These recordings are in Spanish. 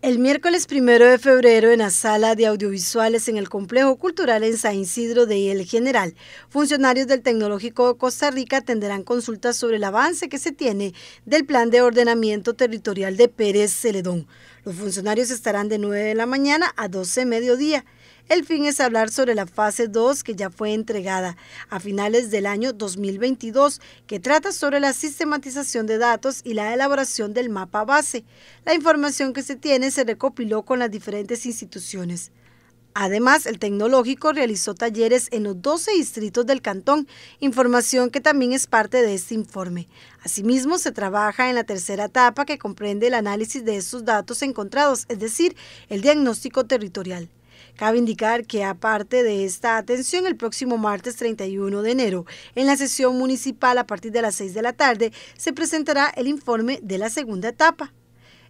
El miércoles primero de febrero, en la sala de audiovisuales en el Complejo Cultural en San Isidro de El General, funcionarios del Tecnológico Costa Rica atenderán consultas sobre el avance que se tiene del Plan de Ordenamiento Territorial de Pérez Celedón. Los funcionarios estarán de 9 de la mañana a 12 mediodía. El fin es hablar sobre la fase 2 que ya fue entregada a finales del año 2022, que trata sobre la sistematización de datos y la elaboración del mapa base. La información que se tiene se recopiló con las diferentes instituciones. Además, el tecnológico realizó talleres en los 12 distritos del cantón, información que también es parte de este informe. Asimismo, se trabaja en la tercera etapa que comprende el análisis de estos datos encontrados, es decir, el diagnóstico territorial. Cabe indicar que aparte de esta atención, el próximo martes 31 de enero, en la sesión municipal a partir de las 6 de la tarde, se presentará el informe de la segunda etapa.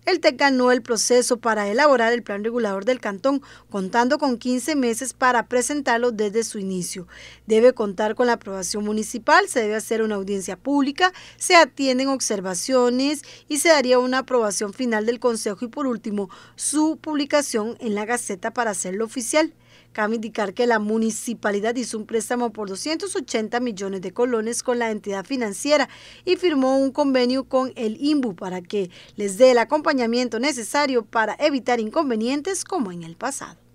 El TEC ganó el proceso para elaborar el plan regulador del cantón, contando con 15 meses para presentarlo desde su inicio. Debe contar con la aprobación municipal, se debe hacer una audiencia pública, se atienden observaciones y se daría una aprobación final del Consejo y por último su publicación en la Gaceta para hacerlo oficial. Cabe indicar que la municipalidad hizo un préstamo por 280 millones de colones con la entidad financiera y firmó un convenio con el INBU para que les dé el acompañamiento necesario para evitar inconvenientes como en el pasado.